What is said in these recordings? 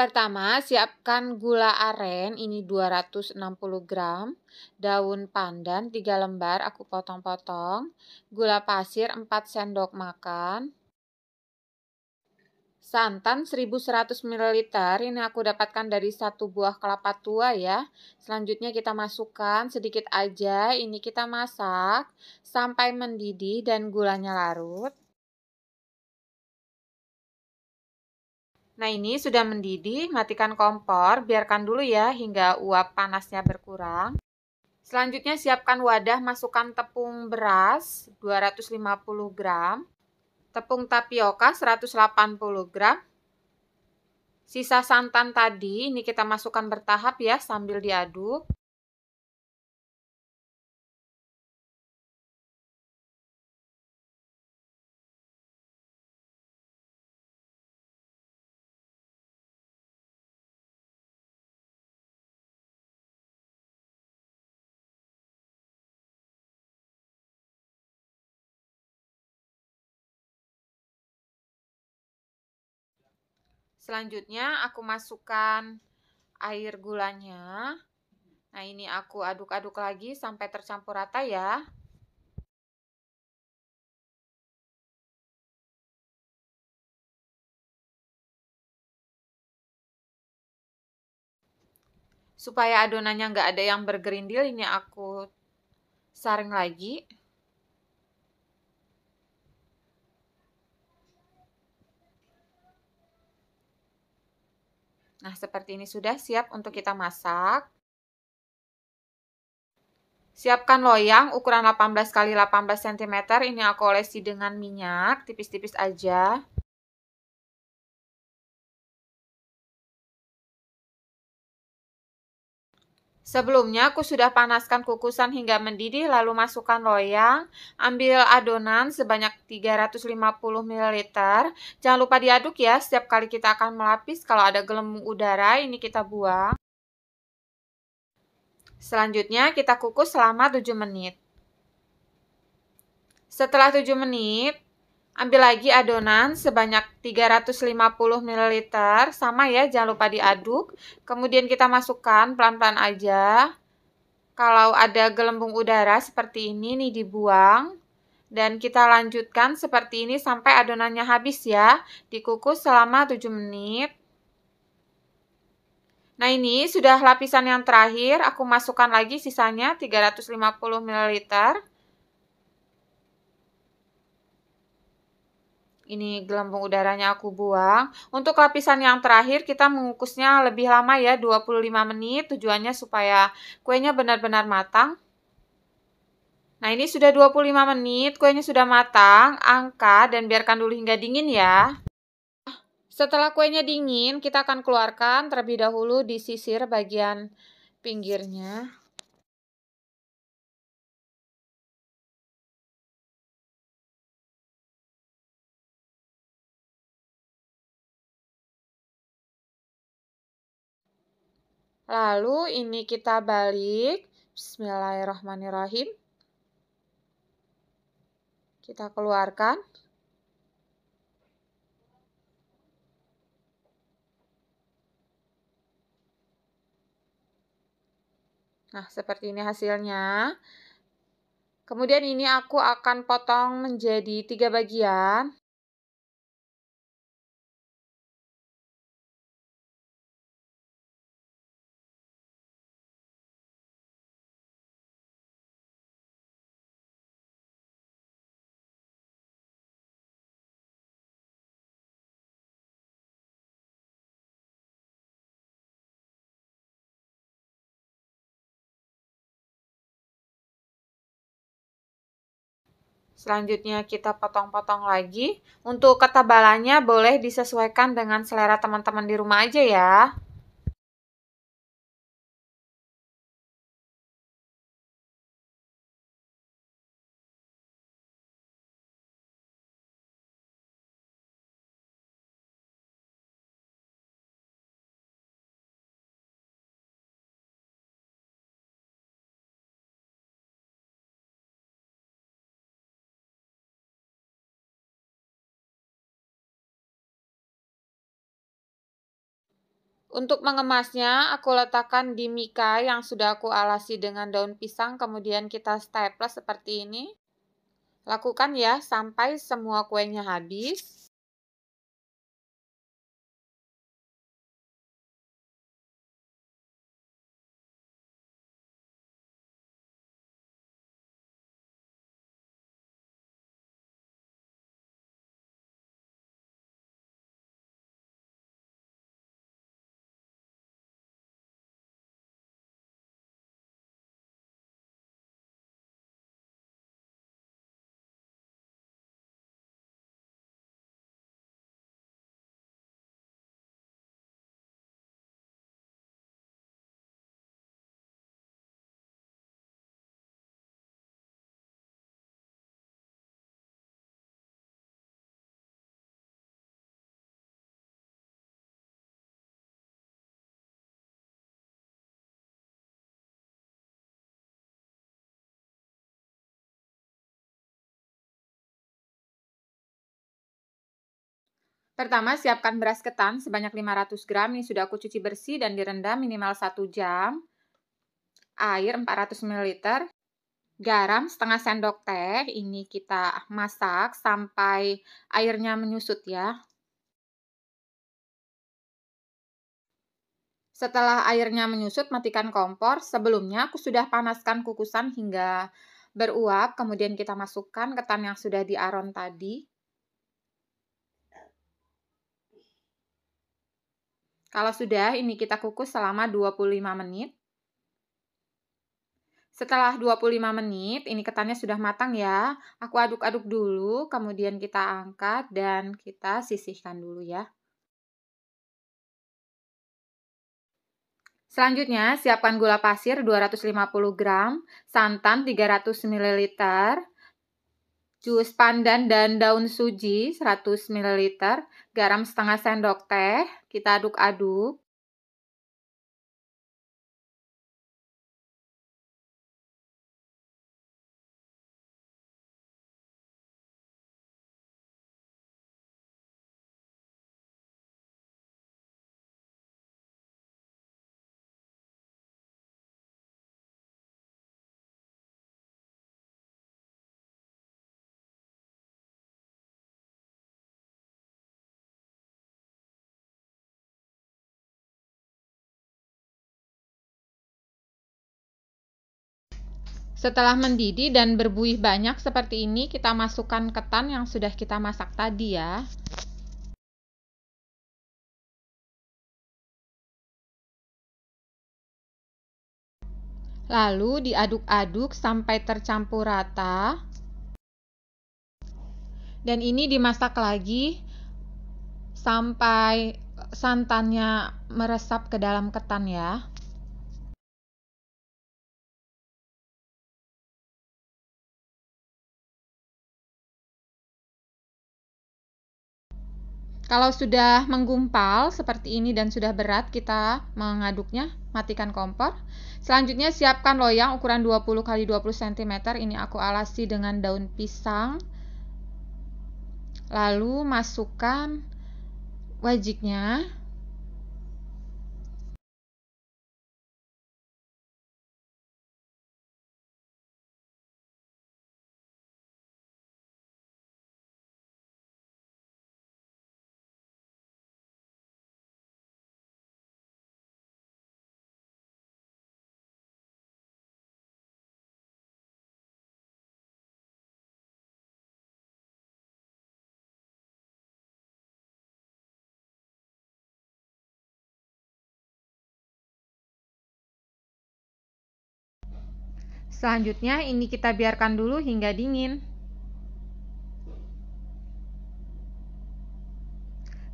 Pertama, siapkan gula aren ini 260 gram, daun pandan 3 lembar aku potong-potong, gula pasir 4 sendok makan, santan 1100 ml ini aku dapatkan dari satu buah kelapa tua ya. Selanjutnya kita masukkan sedikit aja, ini kita masak sampai mendidih dan gulanya larut. Nah ini sudah mendidih, matikan kompor, biarkan dulu ya hingga uap panasnya berkurang. Selanjutnya siapkan wadah, masukkan tepung beras 250 gram, tepung tapioka 180 gram, sisa santan tadi ini kita masukkan bertahap ya sambil diaduk. Selanjutnya aku masukkan air gulanya. Nah, ini aku aduk-aduk lagi sampai tercampur rata ya. Supaya adonannya nggak ada yang bergerindil, ini aku saring lagi. Nah, seperti ini sudah siap untuk kita masak. Siapkan loyang ukuran 18 x 18 cm. Ini aku olesi dengan minyak, tipis-tipis aja. Sebelumnya aku sudah panaskan kukusan hingga mendidih lalu masukkan loyang, ambil adonan sebanyak 350 ml. Jangan lupa diaduk ya, setiap kali kita akan melapis kalau ada gelembung udara ini kita buang. Selanjutnya kita kukus selama 7 menit. Setelah 7 menit, Ambil lagi adonan sebanyak 350 ml, sama ya jangan lupa diaduk. Kemudian kita masukkan pelan-pelan aja. Kalau ada gelembung udara seperti ini nih dibuang. Dan kita lanjutkan seperti ini sampai adonannya habis ya. Dikukus selama 7 menit. Nah ini sudah lapisan yang terakhir, aku masukkan lagi sisanya 350 ml. ini gelembung udaranya aku buang. Untuk lapisan yang terakhir kita mengukusnya lebih lama ya, 25 menit. Tujuannya supaya kuenya benar-benar matang. Nah ini sudah 25 menit, kuenya sudah matang. Angkat dan biarkan dulu hingga dingin ya. Setelah kuenya dingin, kita akan keluarkan terlebih dahulu disisir bagian pinggirnya. Lalu ini kita balik. Bismillahirrahmanirrahim. Kita keluarkan. Nah, seperti ini hasilnya. Kemudian ini aku akan potong menjadi tiga bagian. Selanjutnya kita potong-potong lagi. Untuk ketebalannya boleh disesuaikan dengan selera teman-teman di rumah aja ya. Untuk mengemasnya, aku letakkan di mika yang sudah aku alasi dengan daun pisang, kemudian kita staples seperti ini. Lakukan ya sampai semua kuenya habis. Pertama, siapkan beras ketan sebanyak 500 gram. Ini sudah aku cuci bersih dan direndam minimal 1 jam. Air 400 ml. Garam setengah sendok teh. Ini kita masak sampai airnya menyusut ya. Setelah airnya menyusut, matikan kompor. Sebelumnya aku sudah panaskan kukusan hingga beruap. Kemudian kita masukkan ketan yang sudah diaron tadi. Kalau sudah, ini kita kukus selama 25 menit. Setelah 25 menit, ini ketannya sudah matang ya. Aku aduk-aduk dulu, kemudian kita angkat dan kita sisihkan dulu ya. Selanjutnya, siapkan gula pasir 250 gram, santan 300 ml, jus pandan dan daun suji 100 ml, garam setengah sendok teh, kita aduk-aduk Setelah mendidih dan berbuih banyak seperti ini, kita masukkan ketan yang sudah kita masak tadi ya. Lalu diaduk-aduk sampai tercampur rata. Dan ini dimasak lagi sampai santannya meresap ke dalam ketan ya. Kalau sudah menggumpal seperti ini dan sudah berat, kita mengaduknya, matikan kompor. Selanjutnya siapkan loyang ukuran 20 x 20 cm. Ini aku alasi dengan daun pisang. Lalu masukkan wajiknya Selanjutnya ini kita biarkan dulu hingga dingin.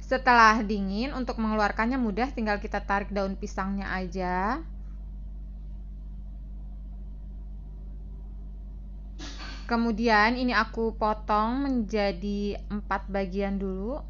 Setelah dingin, untuk mengeluarkannya mudah, tinggal kita tarik daun pisangnya aja. Kemudian ini aku potong menjadi empat bagian dulu.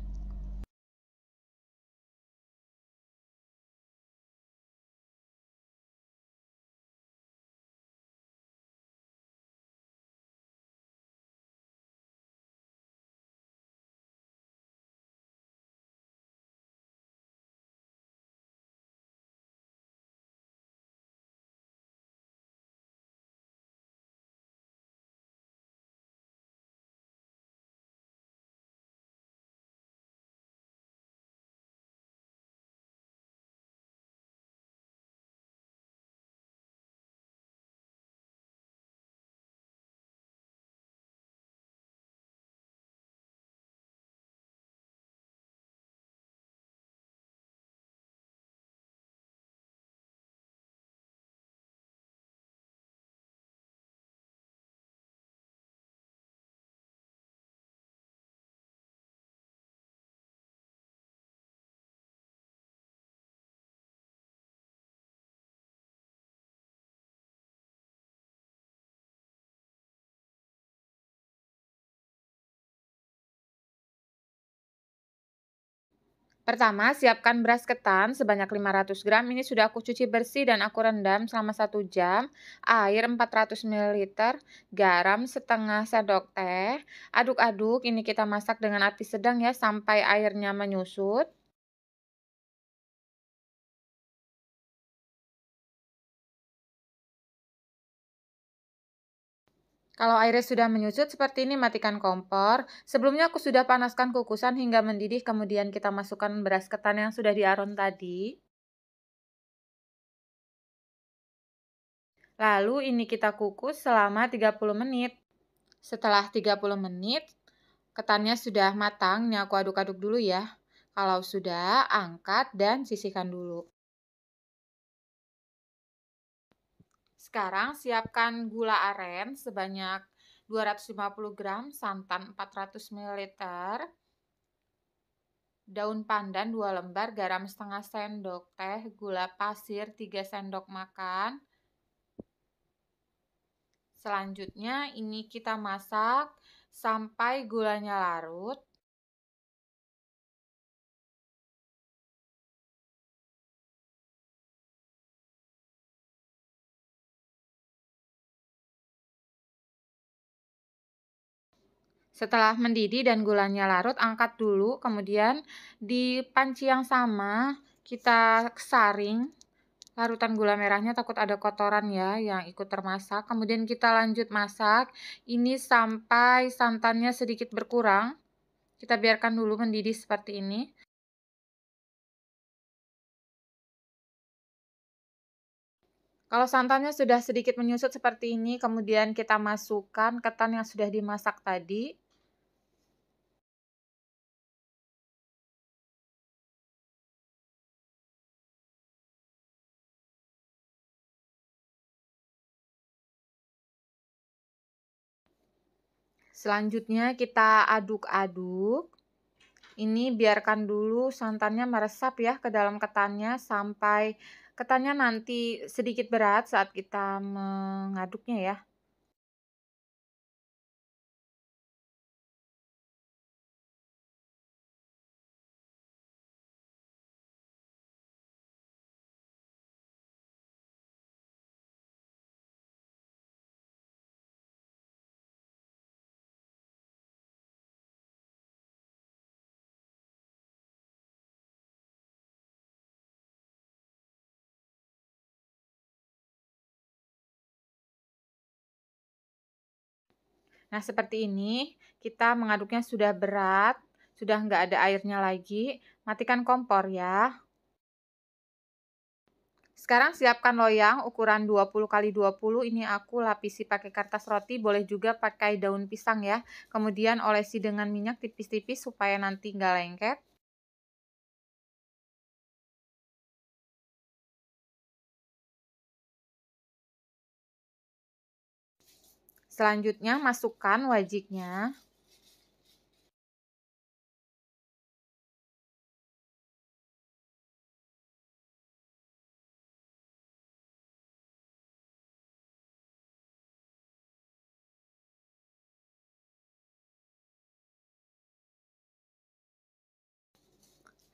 Pertama, siapkan beras ketan sebanyak 500 gram. Ini sudah aku cuci bersih dan aku rendam selama 1 jam. Air 400 ml, garam setengah sendok teh. Aduk-aduk, ini kita masak dengan api sedang ya sampai airnya menyusut. Kalau airnya sudah menyusut seperti ini matikan kompor. Sebelumnya aku sudah panaskan kukusan hingga mendidih kemudian kita masukkan beras ketan yang sudah diaron tadi. Lalu ini kita kukus selama 30 menit. Setelah 30 menit, ketannya sudah matang. Ini aku aduk-aduk dulu ya. Kalau sudah, angkat dan sisihkan dulu. Sekarang siapkan gula aren sebanyak 250 gram, santan 400 ml, daun pandan 2 lembar, garam setengah sendok teh, gula pasir 3 sendok makan. Selanjutnya ini kita masak sampai gulanya larut. Setelah mendidih dan gulanya larut, angkat dulu. Kemudian di panci yang sama kita saring larutan gula merahnya takut ada kotoran ya yang ikut termasak. Kemudian kita lanjut masak ini sampai santannya sedikit berkurang. Kita biarkan dulu mendidih seperti ini. Kalau santannya sudah sedikit menyusut seperti ini, kemudian kita masukkan ketan yang sudah dimasak tadi. Selanjutnya kita aduk-aduk. Ini biarkan dulu santannya meresap ya ke dalam ketannya sampai ketannya nanti sedikit berat saat kita mengaduknya ya. Nah seperti ini kita mengaduknya sudah berat, sudah nggak ada airnya lagi. Matikan kompor ya. Sekarang siapkan loyang ukuran 20 kali 20 ini aku lapisi pakai kertas roti, boleh juga pakai daun pisang ya. Kemudian olesi dengan minyak tipis-tipis supaya nanti nggak lengket. Selanjutnya masukkan wajiknya.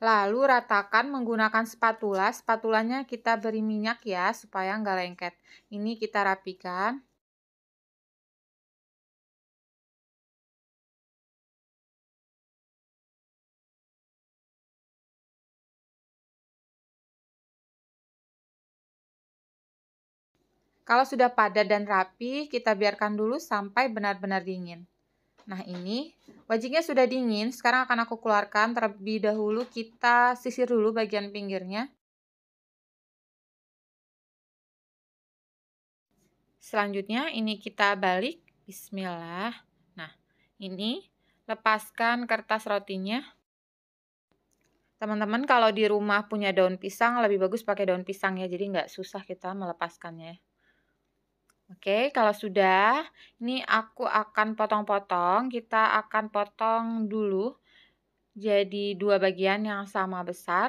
Lalu ratakan menggunakan spatula. Spatulanya kita beri minyak ya supaya nggak lengket. Ini kita rapikan. Kalau sudah padat dan rapi, kita biarkan dulu sampai benar-benar dingin. Nah ini, wajiknya sudah dingin, sekarang akan aku keluarkan. Terlebih dahulu kita sisir dulu bagian pinggirnya. Selanjutnya ini kita balik, bismillah. Nah ini lepaskan kertas rotinya. Teman-teman kalau di rumah punya daun pisang lebih bagus pakai daun pisang ya, jadi nggak susah kita melepaskannya. Oke, kalau sudah, ini aku akan potong-potong. Kita akan potong dulu jadi dua bagian yang sama besar.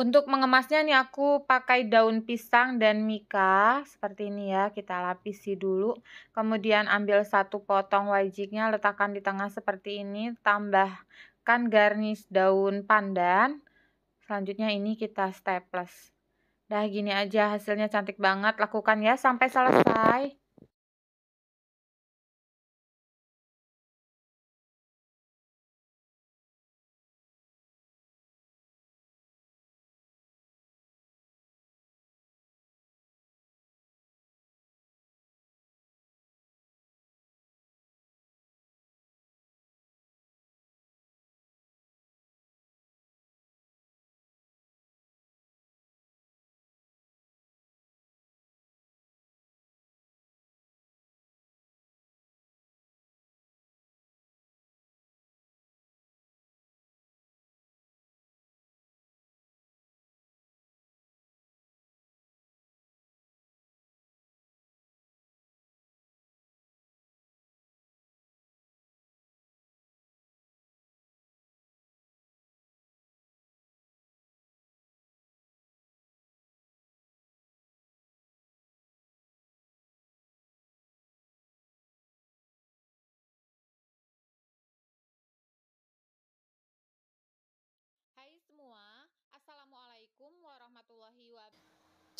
Untuk mengemasnya nih aku pakai daun pisang dan mika seperti ini ya kita lapisi dulu kemudian ambil satu potong wajiknya letakkan di tengah seperti ini tambahkan garnish daun pandan selanjutnya ini kita staples dah gini aja hasilnya cantik banget lakukan ya sampai selesai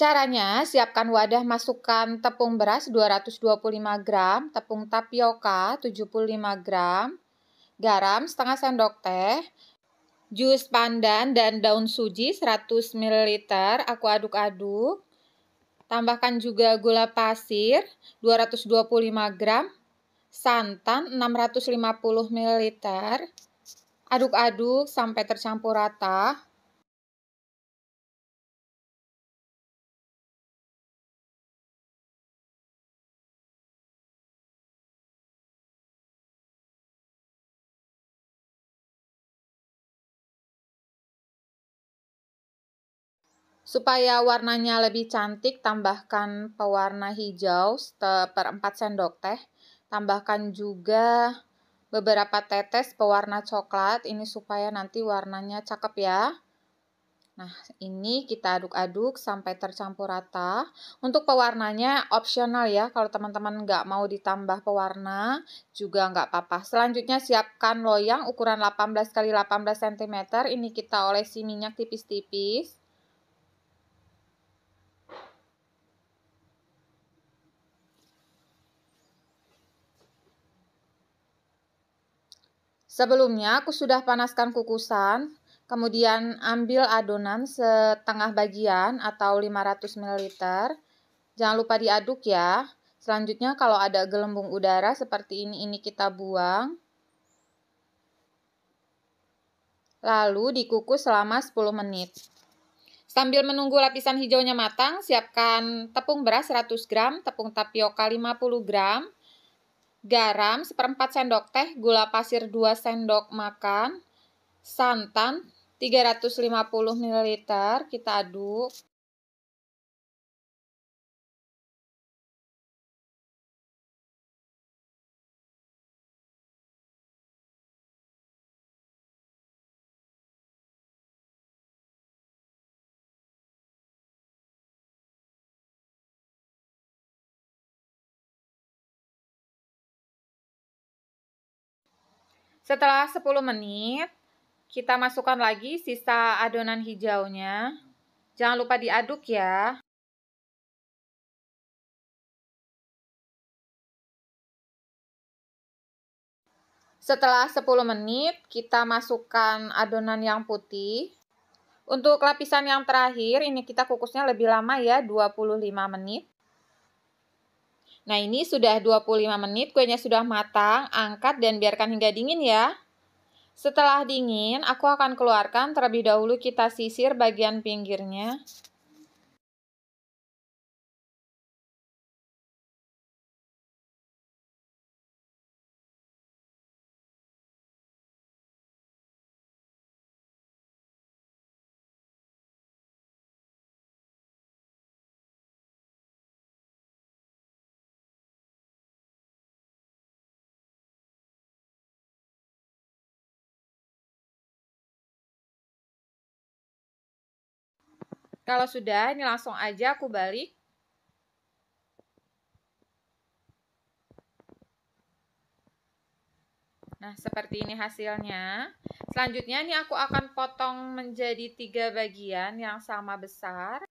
Caranya, siapkan wadah masukkan tepung beras 225 gram, tepung tapioka 75 gram, garam setengah sendok teh, jus pandan dan daun suji 100 ml, aku aduk-aduk. Tambahkan juga gula pasir 225 gram, santan 650 ml. Aduk-aduk sampai tercampur rata. Supaya warnanya lebih cantik, tambahkan pewarna hijau per 4 sendok teh. Tambahkan juga beberapa tetes pewarna coklat, ini supaya nanti warnanya cakep ya. Nah, ini kita aduk-aduk sampai tercampur rata. Untuk pewarnanya opsional ya, kalau teman-teman nggak mau ditambah pewarna juga nggak apa-apa. Selanjutnya siapkan loyang ukuran 18 x 18 cm, ini kita olesi minyak tipis-tipis. Sebelumnya aku sudah panaskan kukusan, kemudian ambil adonan setengah bagian atau 500 ml. Jangan lupa diaduk ya. Selanjutnya kalau ada gelembung udara seperti ini, ini kita buang. Lalu dikukus selama 10 menit. Sambil menunggu lapisan hijaunya matang, siapkan tepung beras 100 gram, tepung tapioka 50 gram, garam seperempat sendok teh, gula pasir 2 sendok makan, santan 350 ml, kita aduk. Setelah 10 menit, kita masukkan lagi sisa adonan hijaunya. Jangan lupa diaduk ya. Setelah 10 menit, kita masukkan adonan yang putih. Untuk lapisan yang terakhir, ini kita kukusnya lebih lama ya, 25 menit. Nah ini sudah 25 menit, kuenya sudah matang, angkat dan biarkan hingga dingin ya. Setelah dingin, aku akan keluarkan terlebih dahulu kita sisir bagian pinggirnya. Kalau sudah, ini langsung aja aku balik. Nah, seperti ini hasilnya. Selanjutnya, ini aku akan potong menjadi tiga bagian yang sama besar.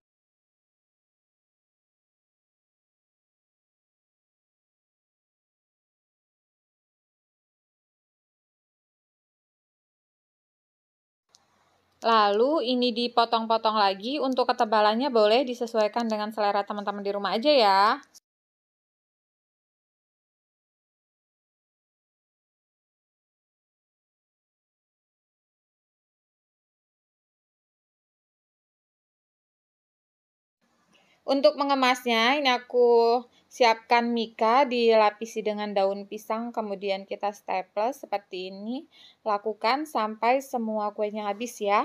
Lalu ini dipotong-potong lagi untuk ketebalannya boleh disesuaikan dengan selera teman-teman di rumah aja ya. Untuk mengemasnya ini aku Siapkan mika, dilapisi dengan daun pisang, kemudian kita staples seperti ini. Lakukan sampai semua kuenya habis ya.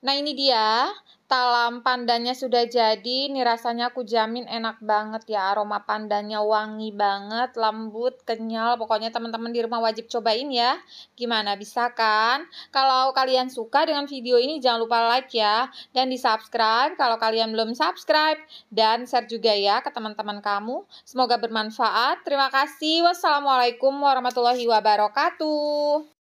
Nah ini dia talam pandannya sudah jadi. Ini rasanya aku jamin enak banget ya. Aroma pandannya wangi banget, lembut, kenyal. Pokoknya teman-teman di rumah wajib cobain ya. Gimana bisa kan? Kalau kalian suka dengan video ini jangan lupa like ya dan di-subscribe kalau kalian belum subscribe dan share juga ya ke teman-teman kamu. Semoga bermanfaat. Terima kasih. Wassalamualaikum warahmatullahi wabarakatuh.